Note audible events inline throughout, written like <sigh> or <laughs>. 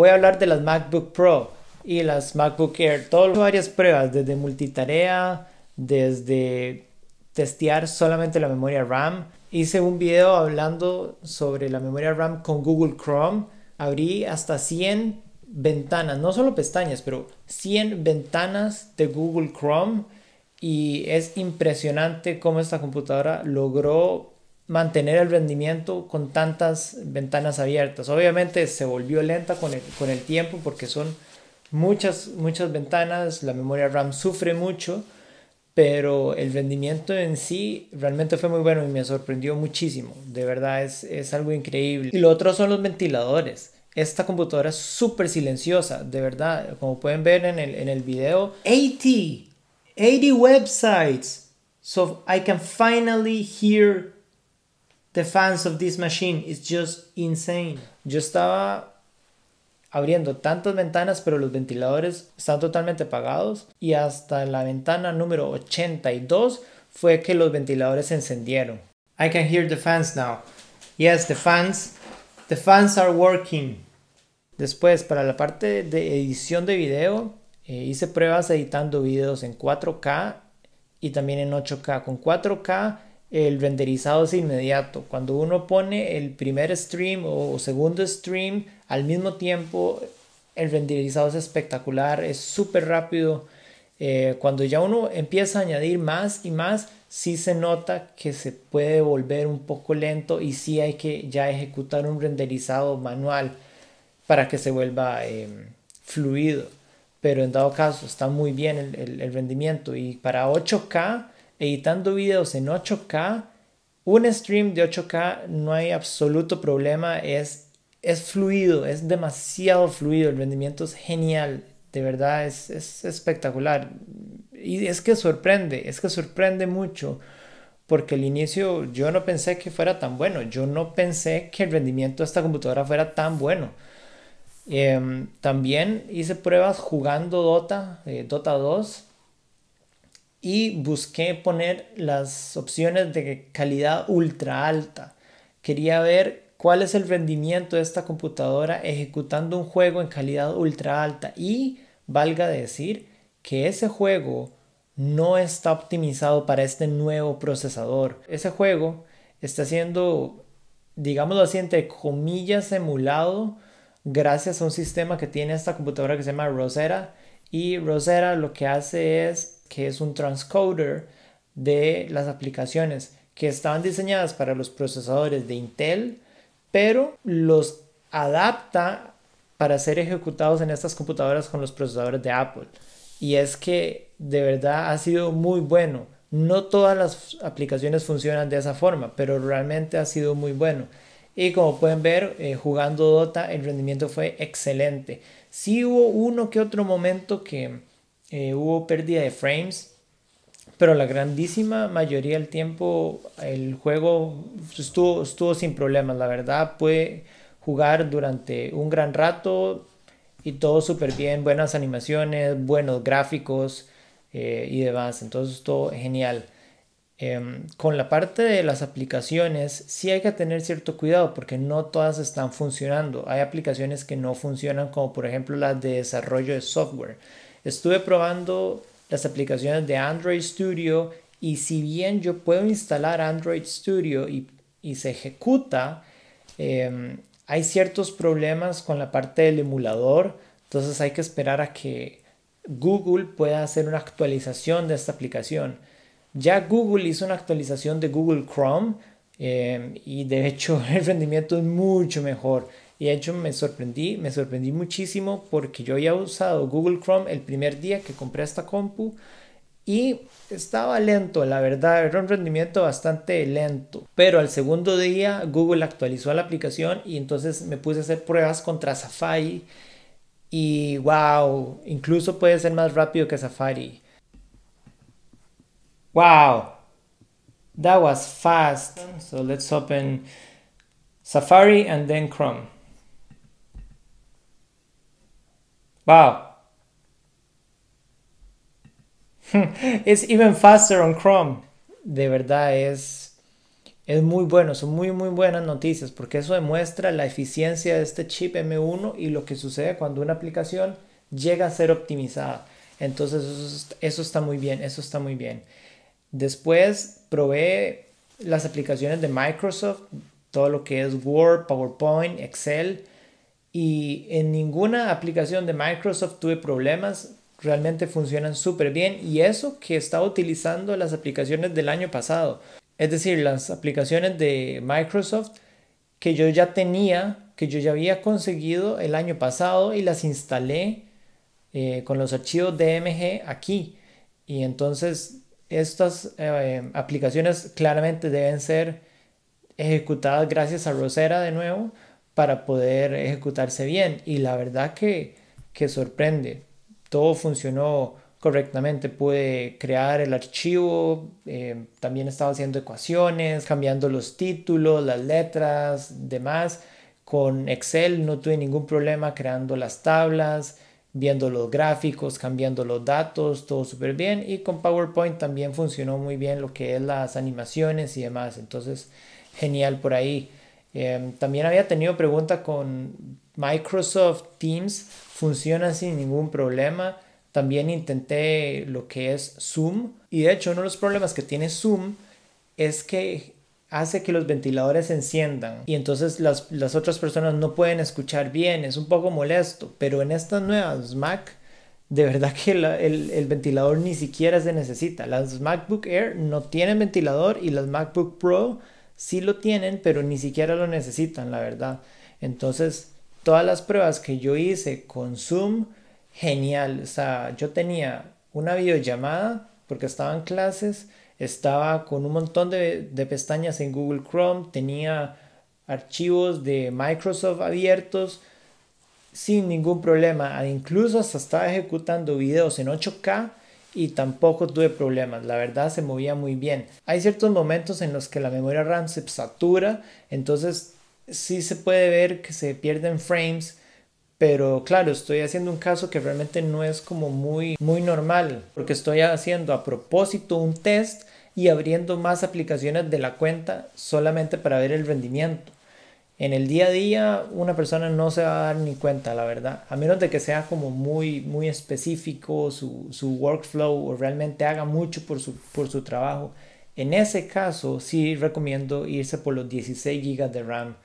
Voy a hablar de las MacBook Pro y las MacBook Air. Todas varias pruebas, desde multitarea, desde testear solamente la memoria RAM. Hice un video hablando sobre la memoria RAM con Google Chrome. Abrí hasta 100 ventanas, no solo pestañas, pero 100 ventanas de Google Chrome. Y es impresionante cómo esta computadora logró mantener el rendimiento con tantas ventanas abiertas. Obviamente se volvió lenta con el, con el tiempo porque son muchas, muchas ventanas, la memoria RAM sufre mucho, pero el rendimiento en sí realmente fue muy bueno y me sorprendió muchísimo. De verdad es, algo increíble. Y lo otro son los ventiladores. Esta computadora es súper silenciosa, de verdad. Como pueden ver en el, en el video, 80, 80 websites. So I can finally hear the fans of this machine is just insane. Yo estaba abriendo tantas ventanas, pero los ventiladores están totalmente apagados y hasta la ventana número 82 fue que los ventiladores se encendieron. I can hear the fans now. Yes, the fans, the fans are working. Después, para la parte de edición de video, eh, hice pruebas editando videos en 4K y también en 8K. Con 4K el renderizado es inmediato. Cuando uno pone el primer stream o segundo stream al mismo tiempo, el renderizado es espectacular, es súper rápido. Eh, cuando ya uno empieza a añadir más y más, si se nota que se puede volver un poco lento y si hay que ya ejecutar un renderizado manual para que se vuelva em, fluido. Pero en dado caso está muy bien el rendimiento y para 8K editando videos en 8K, un stream de 8K no hay absoluto problema, es, es fluido, es demasiado fluido, el rendimiento es genial, de verdad es, espectacular. Y es que sorprende, es que sorprende mucho, porque al inicio yo no pensé que fuera tan bueno, yo no pensé que el rendimiento de esta computadora fuera tan bueno. Em, también hice pruebas jugando Dota, eh, Dota 2, y busqué poner las opciones de calidad ultra alta. Quería ver cuál es el rendimiento de esta computadora ejecutando un juego en calidad ultra alta y valga decir que ese juego no está optimizado para este nuevo procesador. Ese juego está siendo, digámoslo así, entre comillas, emulado gracias a un sistema que tiene esta computadora que se llama Rosera Y Rosera lo que hace es que es un transcoder de las aplicaciones que estaban diseñadas para los procesadores de Intel, pero los adapta para ser ejecutados en estas computadoras con los procesadores de Apple. Y es que de verdad ha sido muy bueno. No todas las aplicaciones funcionan de esa forma, pero realmente ha sido muy bueno. Y como pueden ver, eh, jugando Dota el rendimiento fue excelente. Sí hubo uno que otro momento que eh, hubo pérdida de frames, pero la grandísima mayoría del tiempo el juego estuvo, estuvo sin problemas, la verdad, puede jugar durante un gran rato y todo súper bien, buenas animaciones, buenos gráficos eh, y demás, entonces todo genial. Em, con la parte de las aplicaciones, sí hay que tener cierto cuidado porque no todas están funcionando. Hay aplicaciones que no funcionan, como por ejemplo las de desarrollo de software. Estuve probando las aplicaciones de Android Studio y si bien yo puedo instalar Android Studio y, y se ejecuta, em, hay ciertos problemas con la parte del emulador, entonces hay que esperar a que Google pueda hacer una actualización de esta aplicación. Ya Google hizo una actualización de Google Chrome em, y de hecho <laughs> el rendimiento es mucho mejor. Y de hecho me sorprendí, me sorprendí muchísimo porque yo había usado Google Chrome el primer día que compré esta compu y estaba lento, la verdad, era un rendimiento bastante lento. Pero al segundo día Google actualizó la aplicación y entonces me puse a hacer pruebas contra Safari y wow, incluso puede ser más rápido que Safari. Wow, that was fast. So let's open Safari and then Chrome. Wow. It's <laughs> even faster on Chrome. De verdad es, es muy bueno, son muy muy buenas noticias porque eso demuestra la eficiencia de este chip M1 y lo que sucede cuando una aplicación llega a ser optimizada. Entonces eso, eso está muy bien, eso está muy bien. Después provee las aplicaciones de Microsoft, todo lo que es Word, PowerPoint, Excel, y en ninguna aplicación de Microsoft tuve problemas, realmente funcionan súper bien y eso que estaba utilizando las aplicaciones del año pasado, es decir, las aplicaciones de Microsoft que yo ya tenía, que yo ya había conseguido el año pasado y las instalé eh, con los archivos DMG aquí. Y entonces estas eh, aplicaciones claramente deben ser ejecutadas gracias a Rosera de nuevo para poder ejecutarse bien. Y la verdad que, sorprende. Todo funcionó correctamente. Pude crear el archivo, eh, también estaba haciendo ecuaciones, cambiando los títulos, las letras, demás. Con Excel no tuve ningún problema creando las tablas, viendo los gráficos, cambiando los datos, todo súper bien. Y con PowerPoint también funcionó muy bien lo que es las animaciones y demás. Entonces, genial por ahí. Em, también había tenido preguntas con Microsoft Teams, funciona sin ningún problema. También intenté lo que es Zoom y de hecho uno de los problemas que tiene Zoom es que hace que los ventiladores se enciendan y entonces las, otras personas no pueden escuchar bien, es un poco molesto, pero en estas nuevas Mac de verdad que el, el, ventilador ni siquiera se necesita. Las MacBook Air no tienen ventilador y las MacBook Pro sí lo tienen, pero ni siquiera lo necesitan, la verdad. Entonces, todas las pruebas que yo hice con Zoom, genial. O sea, yo tenía una videollamada porque estaba en clases, estaba con un montón de, de pestañas en Google Chrome, tenía archivos de Microsoft abiertos sin ningún problema. Incluso hasta estaba ejecutando videos en 8K y tampoco tuve problemas, la verdad se movía muy bien. Hay ciertos momentos en los que la memoria RAM se satura, entonces sí se puede ver que se pierden frames, pero claro, estoy haciendo un caso que realmente no es como muy muy normal, porque estoy haciendo a propósito un test y abriendo más aplicaciones de la cuenta solamente para ver el rendimiento en el día a día una persona no se va a dar ni cuenta, la verdad, a menos de que sea como muy, muy específico su, su workflow o realmente haga mucho por su, por su trabajo. En ese caso sí recomiendo irse por los 16 GB de RAM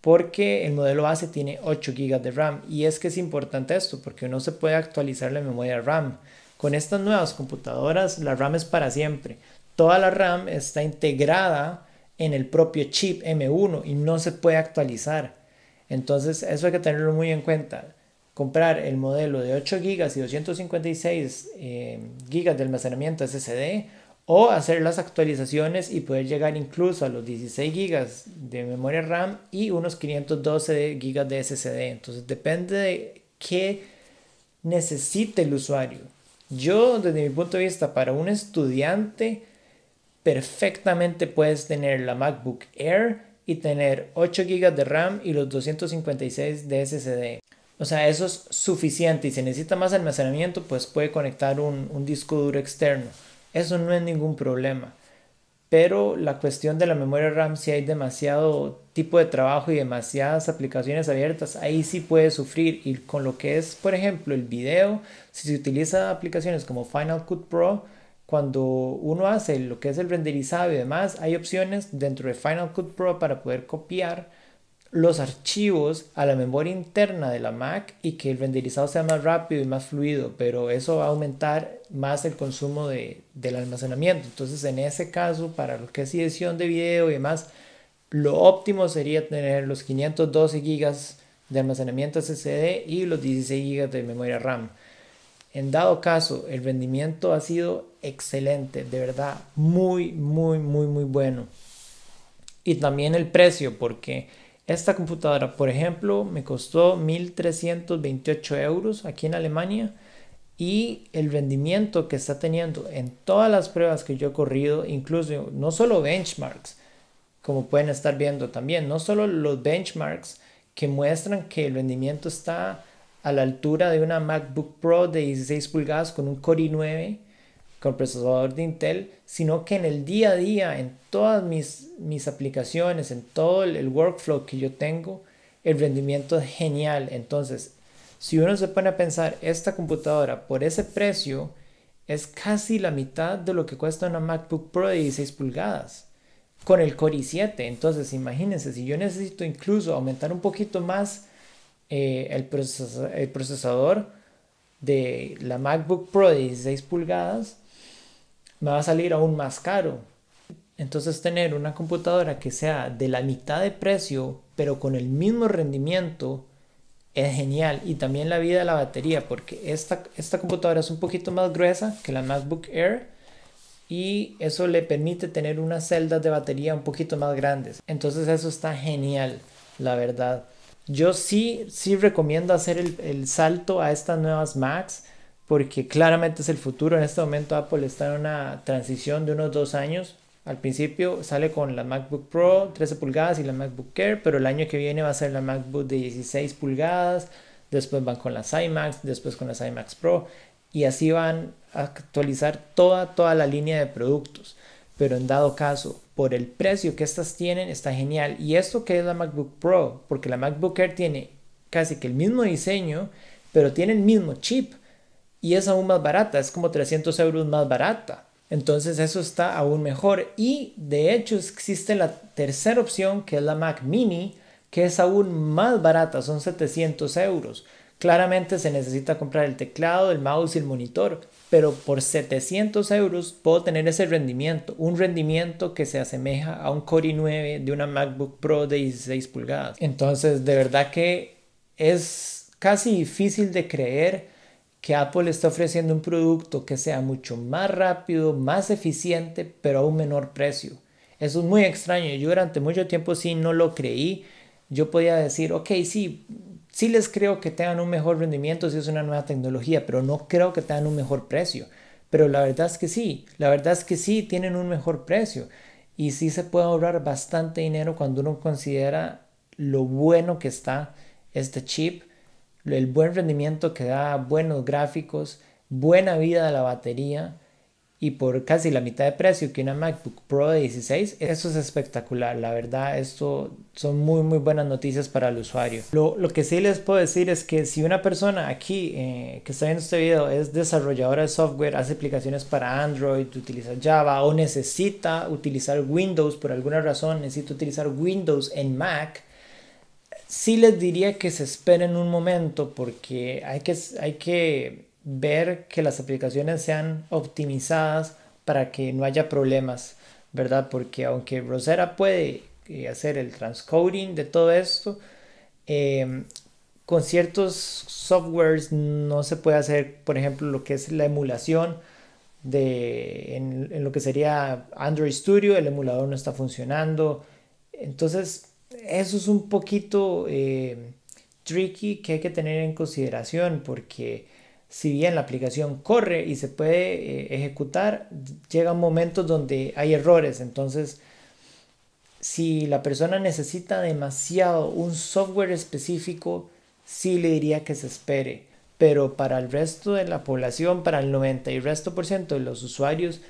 porque el modelo base tiene 8 GB de RAM y es que es importante esto porque no se puede actualizar la memoria RAM. Con estas nuevas computadoras la RAM es para siempre. Toda la RAM está integrada en el propio chip M1 y no se puede actualizar. Entonces eso hay que tenerlo muy en cuenta. Comprar el modelo de 8 gigas y 256 eh, gigas GB de almacenamiento SSD o hacer las actualizaciones y poder llegar incluso a los 16 gigas de memoria RAM y unos 512 GB de SSD. Entonces depende de qué necesite el usuario. Yo desde mi punto de vista para un estudiante perfectamente puedes tener la MacBook Air y tener 8 GB de RAM y los 256 de SSD. O sea, eso es suficiente y si necesita más almacenamiento, pues puede conectar un, un disco duro externo. Eso no es ningún problema. Pero la cuestión de la memoria RAM, si hay demasiado tipo de trabajo y demasiadas aplicaciones abiertas, ahí sí puede sufrir. Y con lo que es, por ejemplo, el video, si se utiliza aplicaciones como Final Cut Pro, cuando uno hace lo que es el renderizado y demás, hay opciones dentro de Final Cut Pro para poder copiar los archivos a la memoria interna de la Mac y que el renderizado sea más rápido y más fluido, pero eso va a aumentar más el consumo del almacenamiento. Entonces, en ese caso, para lo que es edición de video y demás, lo óptimo sería tener los 512 GB de almacenamiento SSD y los 16 GB de memoria RAM. En dado caso, el rendimiento ha sido excelente, de verdad, muy, muy, muy, muy bueno. Y también el precio, porque esta computadora, por ejemplo, me costó 1.328 euros aquí en Alemania y el rendimiento que está teniendo en todas las pruebas que yo he corrido, incluso no solo benchmarks, como pueden estar viendo también, no solo los benchmarks que muestran que el rendimiento está a la altura de una MacBook Pro de 16 pulgadas con un Core i9 con procesador de Intel, sino que en el día a día, en todas mis, mis aplicaciones, en todo el, el workflow que yo tengo, el rendimiento es genial. Entonces, si uno se pone a pensar, esta computadora por ese precio es casi la mitad de lo que cuesta una MacBook Pro de 16 pulgadas con el Core i7. Entonces, imagínense, si yo necesito incluso aumentar un poquito más eh, el, procesador de la MacBook Pro de 16 pulgadas, me va a salir aún más caro. Entonces tener una computadora que sea de la mitad de precio, pero con el mismo rendimiento, es genial. Y también la vida de la batería, porque esta, esta computadora es un poquito más gruesa que la MacBook Air. Y eso le permite tener unas celdas de batería un poquito más grandes. Entonces eso está genial, la verdad. Yo sí, sí recomiendo hacer el, salto a estas nuevas Macs porque claramente es el futuro. En este momento Apple está en una transición de unos dos años. Al principio sale con la MacBook Pro 13 pulgadas y la MacBook Air, pero el año que viene va a ser la MacBook de 16 pulgadas, después van con las iMacs, después con las iMacs Pro, y así van a actualizar toda, toda la línea de productos. Pero en dado caso por el precio que estas tienen está genial. Y esto que es la MacBook Pro, porque la MacBook Air tiene casi que el mismo diseño, pero tiene el mismo chip y es aún más barata, es como 300 euros más barata. Entonces eso está aún mejor. Y de hecho existe la tercera opción que es la Mac Mini, que es aún más barata, son 700 euros. Claramente se necesita comprar el teclado, el mouse y el monitor, pero por 700 euros puedo tener ese rendimiento, un rendimiento que se asemeja a un Core i9 de una MacBook Pro de 16 pulgadas. Entonces, de verdad que es casi difícil de creer que Apple está ofreciendo un producto que sea mucho más rápido, más eficiente, pero a un menor precio. Eso es muy extraño. Yo durante mucho tiempo sí no lo creí. Yo podía decir, ok, sí, Sí les creo que tengan un mejor rendimiento si es una nueva tecnología, pero no creo que tengan un mejor precio. Pero la verdad es que sí, la verdad es que sí tienen un mejor precio. Y sí se puede ahorrar bastante dinero cuando uno considera lo bueno que está este chip, el buen rendimiento que da, buenos gráficos, buena vida de la batería y por casi la mitad de precio que una MacBook Pro de 16. Eso es espectacular, la verdad, esto son muy muy buenas noticias para el usuario. Lo, lo que sí les puedo decir es que si una persona aquí eh, que está viendo este video es desarrolladora de software, hace aplicaciones para Android, utiliza Java o necesita utilizar Windows por alguna razón, necesita utilizar Windows en Mac, sí les diría que se esperen un momento porque hay que, hay que ver que las aplicaciones sean optimizadas para que no haya problemas, ¿verdad? Porque aunque Rosera puede eh, hacer el transcoding de todo esto, em, con ciertos softwares no se puede hacer, por ejemplo, lo que es la emulación de, en, lo que sería Android Studio, el emulador no está funcionando. Entonces, eso es un poquito eh, tricky que hay que tener en consideración porque si bien la aplicación corre y se puede eh, ejecutar ejecutar, llegan momentos donde hay errores. Entonces, si la persona necesita demasiado un software específico, sí le diría que se espere. Pero para el resto de la población, para el 90 y resto por ciento de los usuarios,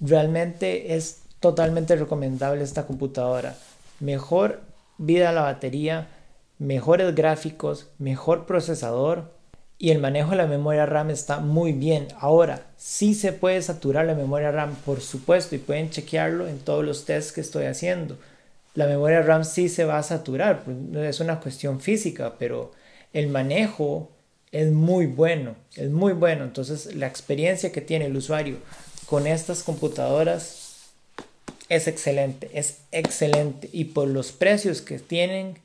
realmente es totalmente recomendable esta computadora. Mejor vida a la batería, mejores gráficos, mejor procesador, y el manejo de la memoria RAM está muy bien. Ahora, sí se puede saturar la memoria RAM, por supuesto, y pueden chequearlo en todos los tests que estoy haciendo. La memoria RAM sí se va a saturar, pues, es una cuestión física, pero el manejo es muy bueno, es muy bueno. Entonces, la experiencia que tiene el usuario con estas computadoras es excelente, es excelente. Y por los precios que tienen,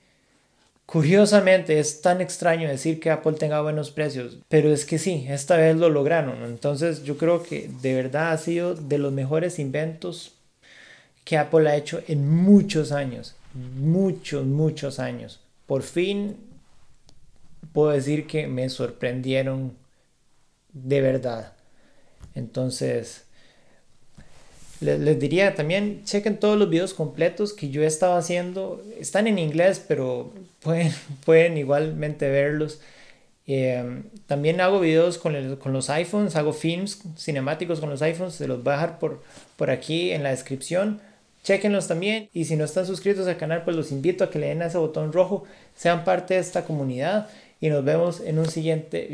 Curiosamente, es tan extraño decir que Apple tenga buenos precios, pero es que sí, esta vez lo lograron. Entonces yo creo que de verdad ha sido de los mejores inventos que Apple ha hecho en muchos años, muchos, muchos años. Por fin puedo decir que me sorprendieron de verdad. Entonces, les, diría también, chequen todos los videos completos que yo estaba haciendo. Están en inglés, pero pueden, <laughs> pueden igualmente verlos. Em, también hago videos con, los iPhones, hago films cinemáticos con los iPhones, se los voy a dejar por, por aquí en la descripción. Chequenlos también y si no están suscritos al canal, pues los invito a que le den a ese botón rojo, sean parte de esta comunidad y nos vemos en un siguiente video.